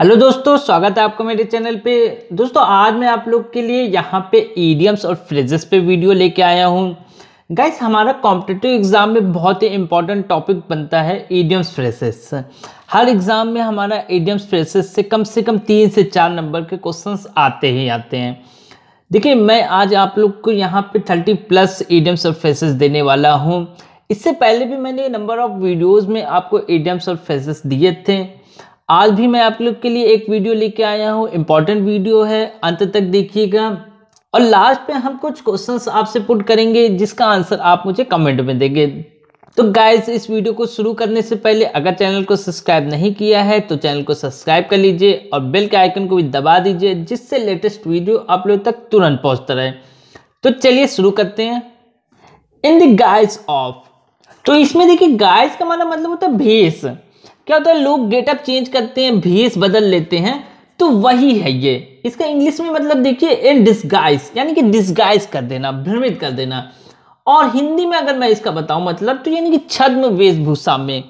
Hello दोस्तों स्वागत है आपका मेरे चैनल पे दोस्तों आज मैं आप लोग के लिए यहाँ पे ईडियम्स और फ्रेजेस पे वीडियो लेके आया हूँ गाइस हमारा कॉम्पिटेटिव एग्ज़ाम में बहुत ही इंपॉर्टेंट टॉपिक बनता है ईडियम्स फ्रेजेस हर एग्ज़ाम में हमारा ईडियम्स फ्रेजेस से कम से कम तीन से चार नंबर के क्वेश्चन आते ही आते हैं देखिए मैं आज आप लोग को यहाँ पे थर्टी प्लस ईडियम्स और फ्रेजेस देने वाला हूँ इससे पहले भी मैंने नंबर ऑफ़ वीडियोज़ में आपको ईडियम्स और फ्रेजेस दिए थे आज भी मैं आप लोग के लिए एक वीडियो लेके आया हूँ इम्पॉर्टेंट वीडियो है अंत तक देखिएगा और लास्ट में हम कुछ क्वेश्चंस आपसे पुट करेंगे जिसका आंसर आप मुझे कमेंट में देंगे तो गाइज इस वीडियो को शुरू करने से पहले अगर चैनल को सब्सक्राइब नहीं किया है तो चैनल को सब्सक्राइब कर लीजिए और बेल के आइकन को भी दबा दीजिए जिससे लेटेस्ट वीडियो आप लोग तक तुरंत पहुंचता रहे तो चलिए शुरू करते हैं इन द गाइज ऑफ तो इसमें देखिए गाइज का माना मतलब होता है भेस क्या होता है लोग गेटअप चेंज करते हैं भेस बदल लेते हैं तो वही है ये इसका इंग्लिश में मतलब देखिए इन डिस्गाइज यानी कि डिस्गाइज कर देना भ्रमित कर देना और हिंदी में अगर मैं इसका बताऊं मतलब तो यानी कि छद्म वेशभूषा में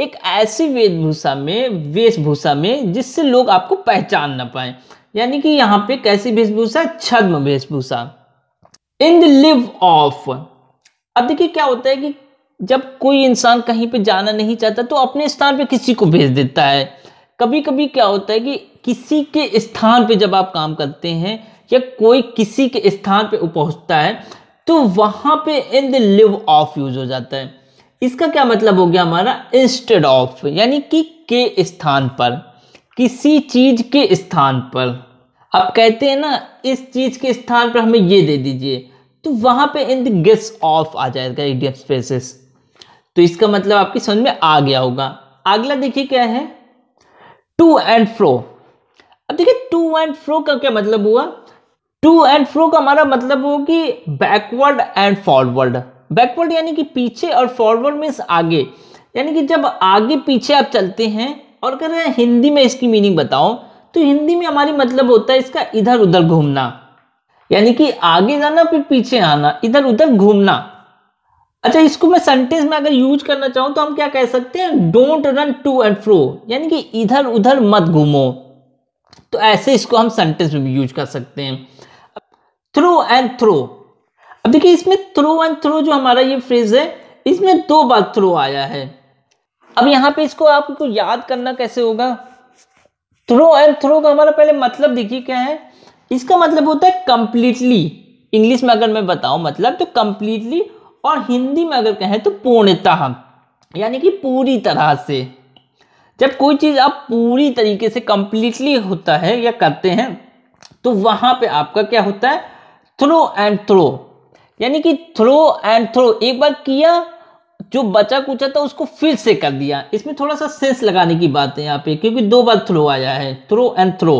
एक ऐसी वेशभूषा में वेशभूषा में जिससे लोग आपको पहचान ना पाए यानी कि यहाँ पे कैसी वेशभूषा छद्म वेशभूषा इन द लिव ऑफ अब देखिए क्या होता है कि जब कोई इंसान कहीं पे जाना नहीं चाहता तो अपने स्थान पे किसी को भेज देता है कभी कभी क्या होता है कि किसी के स्थान पे जब आप काम करते हैं या कोई किसी के स्थान पे पहुँचता है तो वहाँ पे in the lieu of use हो जाता है इसका क्या मतलब हो गया हमारा इंस्टेड ऑफ यानी कि के स्थान पर किसी चीज के स्थान पर आप कहते हैं ना इस चीज के स्थान पर हमें ये दे दीजिए तो वहाँ पे इन द गेस ऑफ आ जाएगा इडियम स्पेसिस तो इसका मतलब आपकी समझ में आ गया होगा अगला देखिए क्या है टू एंड फ्रो अब देखिए टू एंड फ्रो का क्या मतलब हुआ टू एंड फ्रो का हमारा मतलब हो कि बैकवर्ड एंड फॉरवर्ड बैकवर्ड यानी कि पीछे और फॉरवर्ड मीन्स आगे यानी कि जब आगे पीछे आप चलते हैं और अगर हिंदी में इसकी मीनिंग बताओ तो हिंदी में हमारी मतलब होता है इसका इधर उधर घूमना यानी कि आगे जाना फिर पीछे आना इधर उधर घूमना अच्छा इसको मैं सेंटेंस में अगर यूज करना चाहूँ तो हम क्या कह सकते हैं don't run to and fro यानी कि इधर उधर मत घूमो तो ऐसे इसको हम सेंटेंस में भी यूज कर सकते हैं थ्रो एंड थ्रो अब देखिए इसमें थ्रो एंड थ्रो जो हमारा ये फ्रेज है इसमें दो बार थ्रो आया है अब यहाँ पे इसको आपको याद करना कैसे होगा थ्रो एंड थ्रो का हमारा पहले मतलब देखिए क्या है इसका मतलब होता है कंप्लीटली इंग्लिश में अगर मैं बताऊं मतलब तो कंप्लीटली और हिंदी में अगर कहें तो पूर्णतः यानी कि पूरी तरह से जब कोई चीज़ आप पूरी तरीके से कम्प्लीटली होता है या करते हैं तो वहाँ पे आपका क्या होता है थ्रो एंड थ्रो यानी कि थ्रो एंड थ्रो एक बार किया जो बचा कुचा था उसको फिर से कर दिया इसमें थोड़ा सा सेंस लगाने की बात है यहाँ पे क्योंकि दो बार थ्रो आया है थ्रो एंड थ्रो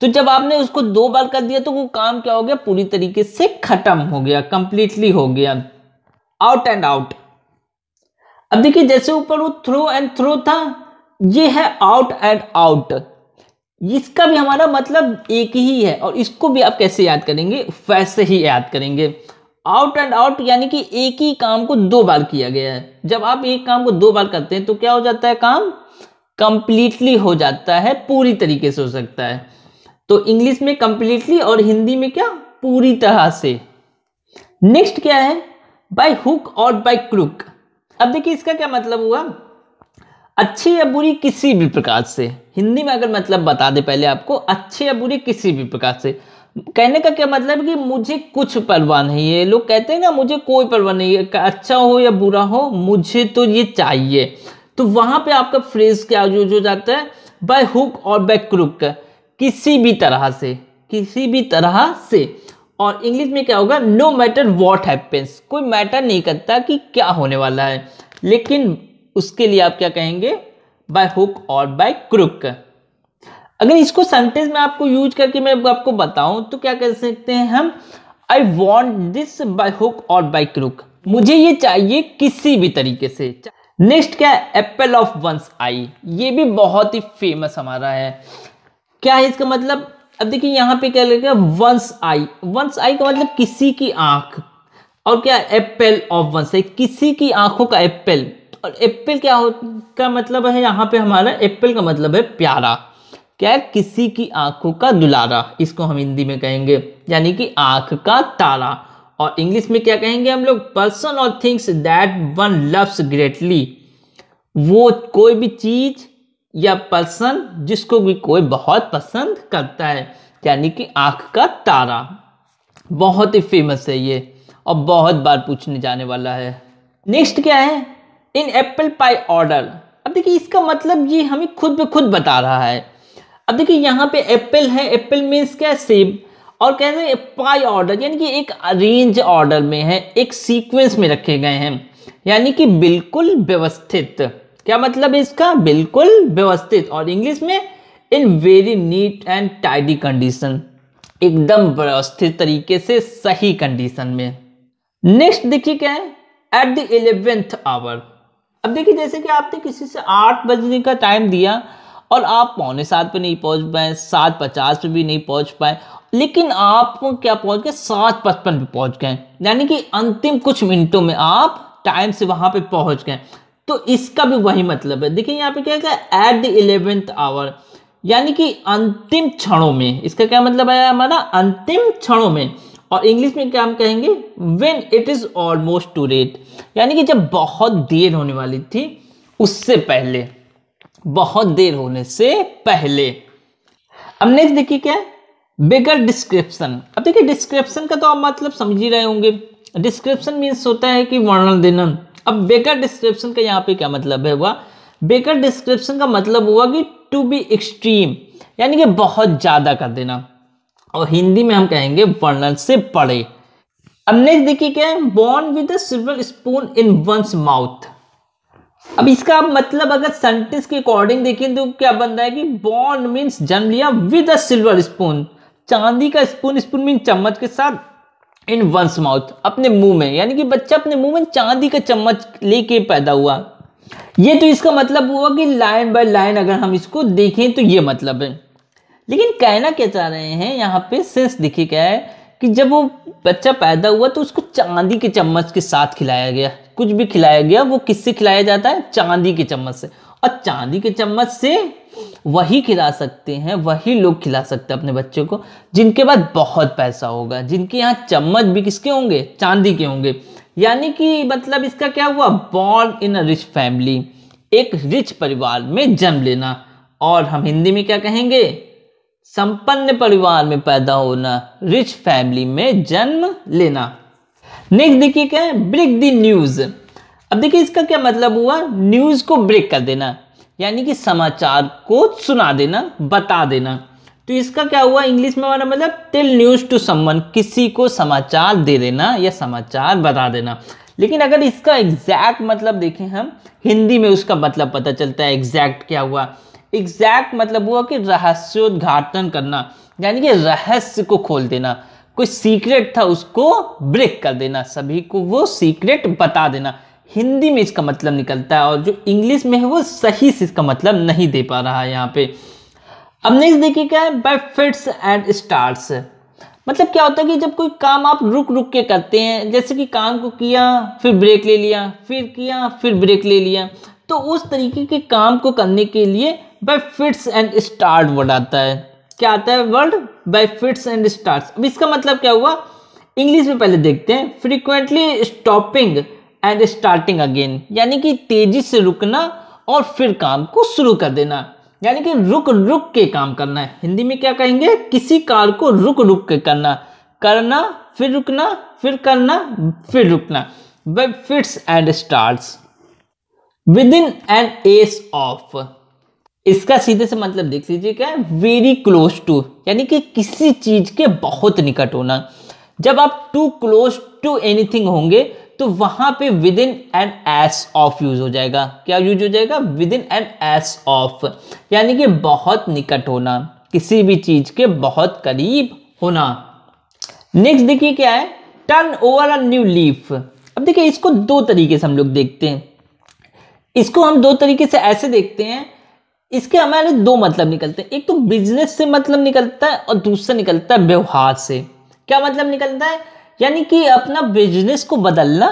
तो जब आपने उसको दो बार कर दिया तो वो काम क्या हो गया पूरी तरीके से खत्म हो गया कंप्लीटली हो गया आउट एंड आउट अब देखिए जैसे ऊपर वो थ्रो एंड थ्रो था ये है आउट एंड आउट इसका भी हमारा मतलब एक ही है और इसको भी आप कैसे याद करेंगे वैसे ही याद करेंगे आउट एंड आउट यानी कि एक ही काम को दो बार किया गया है जब आप एक काम को दो बार करते हैं तो क्या हो जाता है काम कंप्लीटली हो जाता है पूरी तरीके से हो सकता है तो इंग्लिश में कंप्लीटली और हिंदी में क्या पूरी तरह से नेक्स्ट क्या है बाय हुक और बाय क्रुक अब देखिए इसका क्या मतलब हुआ अच्छी या बुरी किसी भी प्रकार से हिंदी में अगर मतलब बता दे पहले आपको अच्छी या बुरी किसी भी प्रकार से कहने का क्या मतलब कि मुझे कुछ परवाह नहीं है लोग कहते हैं ना मुझे कोई परवाह नहीं है अच्छा हो या बुरा हो मुझे तो ये चाहिए तो वहां पे आपका फ्रेज क्या यूज हो जाता है बाय हुक और बाय क्रुक किसी भी तरह से किसी भी तरह से और इंग्लिश में क्या होगा नो मैटर वॉट हैपेंस कोई मैटर नहीं करता कि क्या होने वाला है लेकिन उसके लिए आप क्या कहेंगे बाय हुक और बाय क्रुक अगर इसको सेंटेंस में आपको यूज करके मैं आपको बताऊं तो क्या कह सकते हैं हम I want this by hook और बाय क्रुक मुझे ये चाहिए किसी भी तरीके से नेक्स्ट क्या है एप्पल ऑफ वंस आई ये भी बहुत ही फेमस हमारा है क्या है इसका मतलब अब देखिए यहाँ पे क्या लगेगा वंस आई वंस आई का मतलब किसी की आंख और क्या एप्पल ऑफ वंस है किसी की आंखों का एप्पल और एप्पल क्या हो का मतलब है यहाँ पे हमारा एप्पल का मतलब है प्यारा क्या है किसी की आंखों का दुलारा इसको हम हिंदी में कहेंगे यानी कि आंख का तारा और इंग्लिश में क्या कहेंगे हम लोग पर्सन और things that one loves greatly वो कोई भी चीज़ या पर्सन जिसको भी कोई बहुत पसंद करता है यानी कि आँख का तारा बहुत ही फेमस है ये और बहुत बार पूछने जाने वाला है नेक्स्ट क्या है इन एप्पल पाई ऑर्डर अब देखिए इसका मतलब ये हमें खुद ब खुद बता रहा है अब देखिए यहाँ पे एप्पल है एप्पल मीन्स क्या है सेब और कह रहे हैं पाई ऑर्डर यानी कि एक अरेंज ऑर्डर में है एक सीक्वेंस में रखे गए हैं यानी कि बिल्कुल व्यवस्थित क्या मतलब इसका बिल्कुल व्यवस्थित और इंग्लिश में in very neat and tidy condition एकदम व्यवस्थित तरीके से सही कंडीशन में नेक्स्ट देखिए क्या है एट द इलेवेंथ आवर अब देखिए जैसे कि आपने किसी से आठ बजने का टाइम दिया और आप पौने सात पे नहीं पहुंच पाए सात पचास पे भी नहीं पहुंच पाए लेकिन आप क्या पहुंच गए सात पचपन पे पहुंच गए यानी कि अंतिम कुछ मिनटों में आप टाइम से वहां पे पहुंच गए तो इसका भी वही मतलब है देखिए यहाँ पे क्या है एट द इलेवेंथ आवर यानी कि अंतिम क्षणों में इसका क्या मतलब आया हमारा अंतिम क्षणों में और इंग्लिश में क्या हम कहेंगे when it is almost too late यानी कि जब बहुत देर होने वाली थी उससे पहले बहुत देर होने से पहले अब नेक्स्ट देखिए क्या है बेगर डिस्क्रिप्शन अब देखिए डिस्क्रिप्शन का तो आप मतलब समझ ही रहे होंगे डिस्क्रिप्शन मीन्स होता है कि वर्णन देना अब बेकर डिस्क्रिप्शन का यहाँ पे क्या मतलब है हुआ बेकर डिस्क्रिप्शन का मतलब हुआ कि टू बी एक्सट्रीम यानी कि बहुत ज़्यादा कर देना और हिंदी में हम कहेंगे वर्णन से पड़े अब नेक्स्ट देखिए क्या है born with silver spoon in one's mouth अब इसका मतलब अगर सेंटेंस के अकॉर्डिंग देखें तो क्या बनता है कि बॉर्न मीन्स जन्म लिया विद अ सिल्वर स्पून चांदी का स्पून स्पून मीन चम्मच के साथ इन वंस माउथ अपने मुंह में यानी कि बच्चा अपने मुंह में चांदी का चम्मच लेके पैदा हुआ ये तो इसका मतलब हुआ कि लाइन बाय लाइन अगर हम इसको देखें तो ये मतलब है लेकिन कहना क्या चाह रहे हैं यहाँ पे सेंस देखिए क्या है कि जब वो बच्चा पैदा हुआ तो उसको चांदी के चम्मच के साथ खिलाया गया कुछ भी खिलाया गया वो किससे खिलाया जाता है चांदी के चम्मच से और चांदी के चम्मच से वही खिला सकते हैं वही लोग खिला सकते हैं अपने बच्चों को जिनके पास बहुत पैसा होगा जिनके यहाँ चम्मच भी किसके होंगे चांदी के होंगे यानी कि मतलब इसका क्या हुआ born in a rich family एक रिच परिवार में जन्म लेना और हम हिंदी में क्या कहेंगे संपन्न परिवार में पैदा होना रिच फैमिली में जन्म लेना नेक्स्ट देखिए क्या है ब्रेक द न्यूज़ अब देखिए इसका क्या मतलब हुआ न्यूज़ को ब्रेक कर देना यानी कि समाचार को सुना देना बता देना तो इसका क्या हुआ इंग्लिश में हमारा मतलब टेल न्यूज़ टू समन किसी को समाचार दे देना या समाचार बता देना लेकिन अगर इसका एग्जैक्ट मतलब देखें हम हिंदी में उसका मतलब पता चलता है एग्जैक्ट क्या हुआ एग्जैक्ट मतलब हुआ कि रहस्योद्घाटन करना यानी कि रहस्य को खोल देना कोई सीक्रेट था उसको ब्रेक कर देना सभी को वो सीक्रेट बता देना हिंदी में इसका मतलब निकलता है और जो इंग्लिश में है वो सही से इसका मतलब नहीं दे पा रहा है यहाँ पे अब नेक्स्ट देखिए क्या है बाय फिट्स एंड स्टार्ट्स मतलब क्या होता है कि जब कोई काम आप रुक रुक के करते हैं जैसे कि काम को किया फिर ब्रेक ले लिया फिर किया फिर ब्रेक ले लिया तो उस तरीके के काम को करने के लिए by fits and start word आता है क्या आता है word by fits and start अब इसका मतलब क्या हुआ इंग्लिश में पहले देखते हैं frequently stopping and starting again यानी कि तेजी से रुकना और फिर काम को शुरू कर देना यानी कि रुक रुक के काम करना है हिंदी में क्या कहेंगे किसी कार्य को रुक रुक के करना करना फिर रुकना फिर करना फिर रुकना web fits and starts within an ace of इसका सीधे से मतलब देख लीजिए क्या है वेरी क्लोज टू यानी कि किसी चीज के बहुत निकट होना जब आप टू क्लोज टू एनीथिंग होंगे तो वहां पे within an ace of use हो जाएगा क्या यूज हो जाएगा within an ace of यानी कि बहुत निकट होना किसी भी चीज के बहुत करीब होना नेक्स्ट देखिए क्या है turn over a new leaf अब देखिए इसको दो तरीके से हम लोग देखते हैं इसको हम दो तरीके से ऐसे देखते हैं इसके हमारे दो मतलब निकलते हैं एक तो बिजनेस से मतलब निकलता है और दूसरा निकलता है व्यवहार से क्या मतलब निकलता है यानी कि अपना बिजनेस को बदलना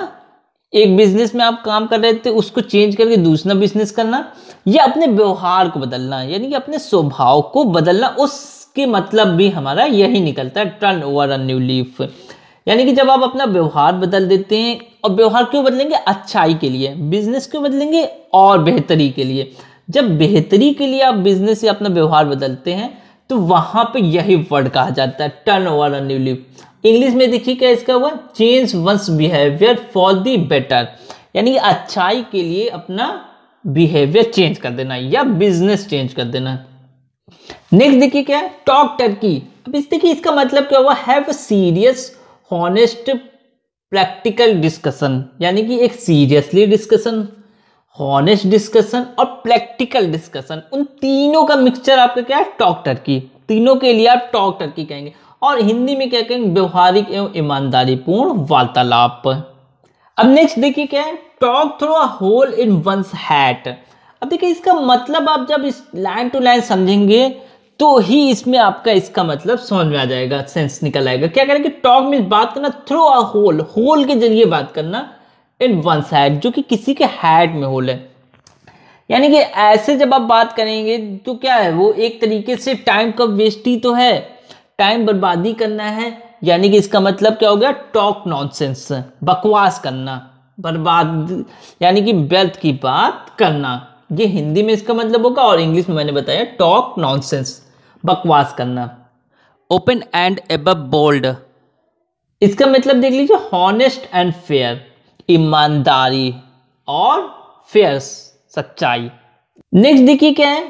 एक बिजनेस में आप काम कर रहे थे उसको चेंज करके दूसरा बिजनेस करना या अपने व्यवहार को बदलना यानी कि अपने स्वभाव को बदलना उसके मतलब भी हमारा यही निकलता है turn over a new leaf यानी कि जब आप अपना व्यवहार बदल देते हैं और व्यवहार क्यों बदलेंगे अच्छाई के लिए बिजनेस क्यों बदलेंगे और बेहतरी के लिए जब बेहतरी के लिए आप बिजनेस या अपना व्यवहार बदलते हैं तो वहां पे यही वर्ड कहा जाता है टर्न ओवर न्यूली इंग्लिश में देखिए क्या इसका हुआ change one's behaviour for the better यानी अच्छाई के लिए अपना बिहेवियर चेंज कर देना या बिजनेस चेंज कर देना नेक्स्ट देखिए क्या है टॉक टर्की अब इस देखिए इसका मतलब क्या हुआ have serious honest practical discussion यानी कि एक सीरियसली डिस्कशन हॉनेस्ट डिस्कशन और प्रैक्टिकल डिस्कशन उन तीनों का मिक्सचर आपका क्या है टॉक टर्की तीनों के लिए आप टॉक टर्की कहेंगे और हिंदी में क्या कहेंगे व्यवहारिक एवं ईमानदारी पूर्ण वार्तालाप अब नेक्स्ट देखिए क्या है talk through a hole in one's hat अब देखिए इसका मतलब आप जब इस लाइन टू लाइन समझेंगे तो ही इसमें आपका इसका मतलब समझ में आ जाएगा सेंस निकल आएगा क्या करेंगे टॉक में बात करना थ्रो अ होल होल के जरिए बात करना इन वन साइड जो कि किसी के हेड में होल है यानी कि ऐसे जब आप बात करेंगे तो क्या है वो एक तरीके से टाइम का वेस्ट ही तो है टाइम बर्बादी करना है यानी कि इसका मतलब क्या हो गया टॉक नॉनसेंस बकवास करना बर्बाद यानी कि व्यर्थ की बात करना ये हिंदी में इसका मतलब होगा और इंग्लिश में मैंने बताया टॉक नॉनसेंस बकवास करना ओपन एंड एब बोल्ड इसका मतलब देख लीजिए हॉनेस्ट एंड फेयर ईमानदारी और फेयर्स सच्चाई नेक्स्ट देखिए क्या है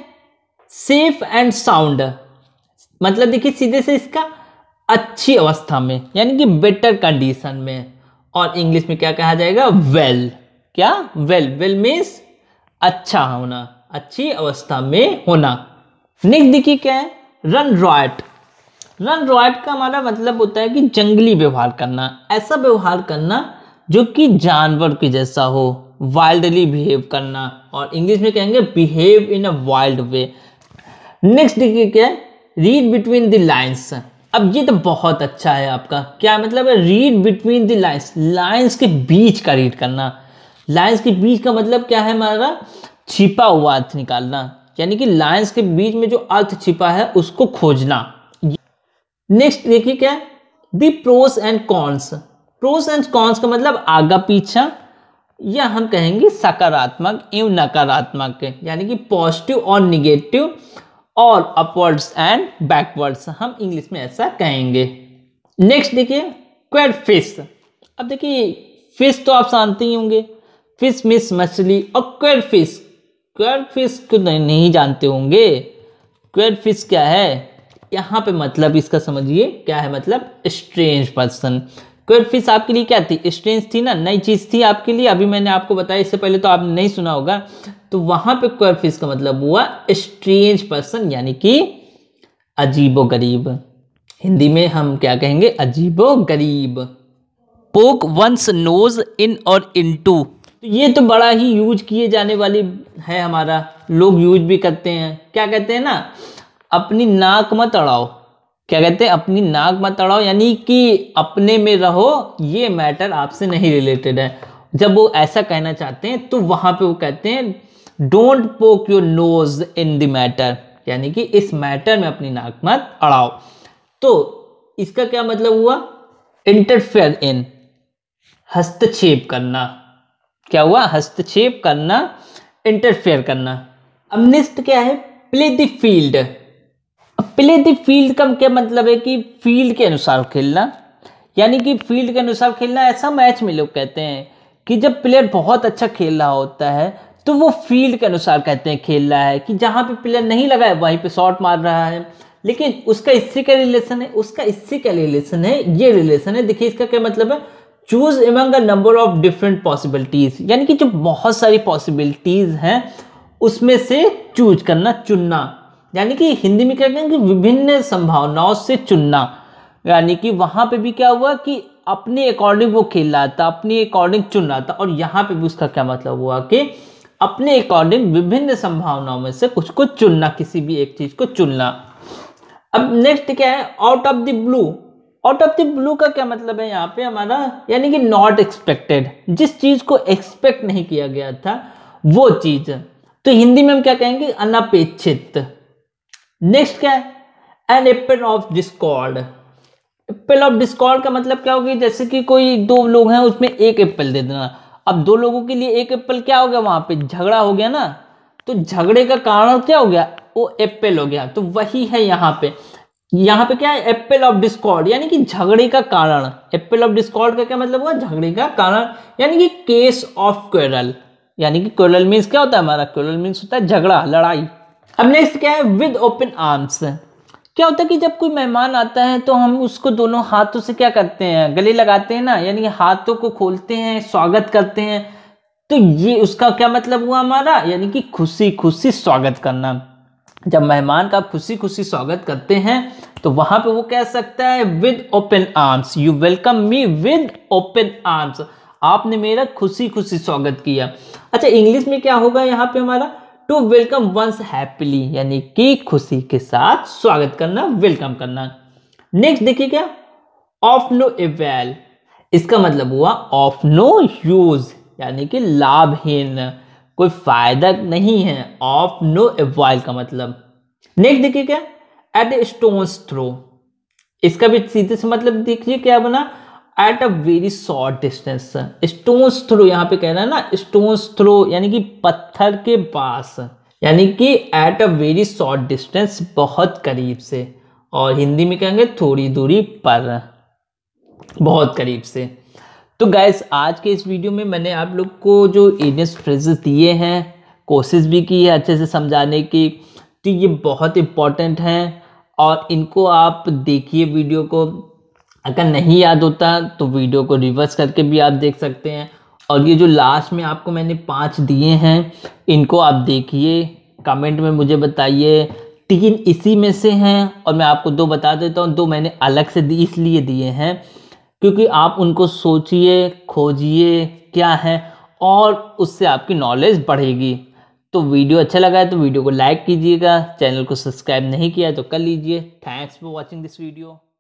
सेफ एंड साउंड मतलब देखिए सीधे से इसका अच्छी अवस्था में यानी कि बेटर कंडीशन में और इंग्लिश में क्या कहा जाएगा वेल well. क्या वेल वेल मीन्स अच्छा होना अच्छी अवस्था में होना नेक्स्ट देखिए क्या है रन रॉयट रन रॉयट का हमारा मतलब होता है कि जंगली व्यवहार करना ऐसा व्यवहार करना जो कि जानवर के जैसा हो वाइल्डली बिहेव करना और इंग्लिश में कहेंगे behave in a wild way next क्या है रीड बिटवीन द लाइन्स अब ये तो बहुत अच्छा है आपका क्या मतलब है read between the lines lines के बीच का रीड करना लाइन्स के बीच का मतलब क्या है हमारा छिपा हुआ अर्थ निकालना यानी कि लाइन्स के बीच में जो अर्थ छिपा है उसको खोजना नेक्स्ट देखिए क्या है the pros and cons pros and cons का मतलब आगा पीछा या हम कहेंगे सकारात्मक एवं नकारात्मक यानी कि पॉजिटिव और निगेटिव और अपवर्ड्स एंड बैकवर्ड्स हम इंग्लिश में ऐसा कहेंगे नेक्स्ट देखिए क्वेड फिश अब देखिए फिश तो आप जानते ही होंगे फिश मिस मछली और क्वेड फिश क्वेड फिश को नहीं जानते होंगे क्वेड फिश क्या है यहाँ पे मतलब इसका समझिए क्या है मतलब स्ट्रेंज पर्सन क्वेर फिश आपके लिए क्या थी स्ट्रेंज थी ना नई चीज़ थी आपके लिए अभी मैंने आपको बताया इससे पहले तो आपने नहीं सुना होगा तो वहाँ पे क्वेर फिश का मतलब हुआ स्ट्रेंज पर्सन यानी कि अजीबो गरीब हिंदी में हम क्या कहेंगे अजीबो गरीब पोक वंस नोज इन और इन टू ये तो बड़ा ही यूज किए जाने वाली है हमारा लोग यूज भी करते हैं क्या कहते हैं ना अपनी नाक मत अड़ाओ क्या कहते हैं अपनी नाक मत अड़ाओ यानी कि अपने में रहो ये मैटर आपसे नहीं रिलेटेड है जब वो ऐसा कहना चाहते हैं तो वहां पे वो कहते हैं don't poke your nose in the matter यानी कि इस मैटर में अपनी नाक मत अड़ाओ तो इसका क्या मतलब हुआ इंटरफेयर इन हस्तक्षेप करना क्या हुआ हस्तक्षेप करना इंटरफेयर करना अमनिस्ट क्या है play the field play the तो फील्ड का क्या मतलब है कि फील्ड के अनुसार खेलना यानी कि फील्ड के अनुसार खेलना ऐसा मैच में लोग कहते हैं कि जब प्लेयर बहुत अच्छा खेल रहा होता है तो वो फील्ड के अनुसार कहते हैं खेल रहा है कि जहाँ पे प्लेयर नहीं लगा है वहीं पे शॉट मार रहा है लेकिन उसका इससे क्या रिलेशन है उसका इससे क्या रिलेशन है ये रिलेशन है देखिए इसका क्या मतलब है choose among number of different possibilities यानी कि जो बहुत सारी पॉसिबिलिटीज हैं उसमें से चूज करना चुनना यानी कि हिंदी में क्या कहेंगे विभिन्न संभावनाओं से चुनना यानी कि वहाँ पे भी क्या हुआ कि अपने अकॉर्डिंग वो खेल रहा था अपने अकॉर्डिंग चुन रहा था और यहाँ पे भी उसका क्या मतलब हुआ कि अपने अकॉर्डिंग विभिन्न संभावनाओं में से कुछ को चुनना किसी भी एक चीज़ को चुनना अब नेक्स्ट क्या है out of the blue out of the blue का क्या मतलब है यहाँ पे हमारा यानी कि नॉट एक्सपेक्टेड जिस चीज़ को एक्सपेक्ट नहीं किया गया था वो चीज़ तो हिंदी में हम क्या कहेंगे अनपेक्षित नेक्स्ट क्या है an apple of discord apple of discord का मतलब क्या होगी जैसे कि कोई दो लोग हैं उसमें एक एप्पल दे देना अब दो लोगों के लिए एक एप्पल क्या हो गया वहां पे झगड़ा हो गया ना तो झगड़े का कारण क्या हो गया वो एप्पल हो गया तो वही है यहाँ पे यहाँ पे क्या है एप्पल ऑफ डिस्कॉर्ड यानी कि झगड़े का कारण एप्पल ऑफ डिस्कॉर्ड का क्या मतलब हुआ झगड़े का कारण यानी कि केस ऑफ क्वेरल यानी कि क्वेरल मीन्स क्या होता है हमारा क्वेरल मीन्स होता है झगड़ा लड़ाई अब नेक्स्ट क्या है विद ओपन आर्म्स क्या होता है कि जब कोई मेहमान आता है तो हम उसको दोनों हाथों से क्या करते हैं गले लगाते हैं ना यानी हाथों को खोलते हैं स्वागत करते हैं तो ये उसका क्या मतलब हुआ हमारा यानी कि खुशी खुशी स्वागत करना जब मेहमान का खुशी खुशी स्वागत करते हैं तो वहां पे वो कह सकता है with open arms you welcome me with open arms आपने मेरा खुशी खुशी स्वागत किया अच्छा इंग्लिश में क्या होगा यहाँ पे हमारा टू वेलकम वंस हैप्पीली यानी कि खुशी के साथ स्वागत करना वेलकम करना नेक्स्ट देखिए क्या ऑफ नो एवेल इसका मतलब हुआ ऑफ नो यूज यानी कि लाभहीन कोई फायदा नहीं है ऑफ नो एवॉयल का मतलब नेक्स्ट देखिए क्या एट ए स्टोन थ्रो इसका भी सीधे से मतलब देखिए क्या बना at a very short distance stone's throw यहाँ पे कह रहा है ना स्टोन्स थ्रो यानी कि पत्थर के पास यानी कि at a very short distance बहुत करीब से और हिंदी में कहेंगे थोड़ी दूरी पर बहुत करीब से तो गैस आज के इस वीडियो में मैंने आप लोग को जो एडियस फ्रेजेस दिए हैं कोशिश भी की है अच्छे से समझाने की तो ये बहुत इम्पॉर्टेंट हैं और इनको आप देखिए वीडियो को अगर नहीं याद होता तो वीडियो को रिवर्स करके भी आप देख सकते हैं और ये जो लास्ट में आपको मैंने पाँच दिए हैं इनको आप देखिए कमेंट में मुझे बताइए तीन इसी में से हैं और मैं आपको दो बता देता हूँ दो मैंने अलग से इसलिए दिए हैं क्योंकि आप उनको सोचिए खोजिए क्या है और उससे आपकी नॉलेज बढ़ेगी तो वीडियो अच्छा लगा है तो वीडियो को लाइक कीजिएगा चैनल को सब्सक्राइब नहीं किया तो कर लीजिए thanks for watching this video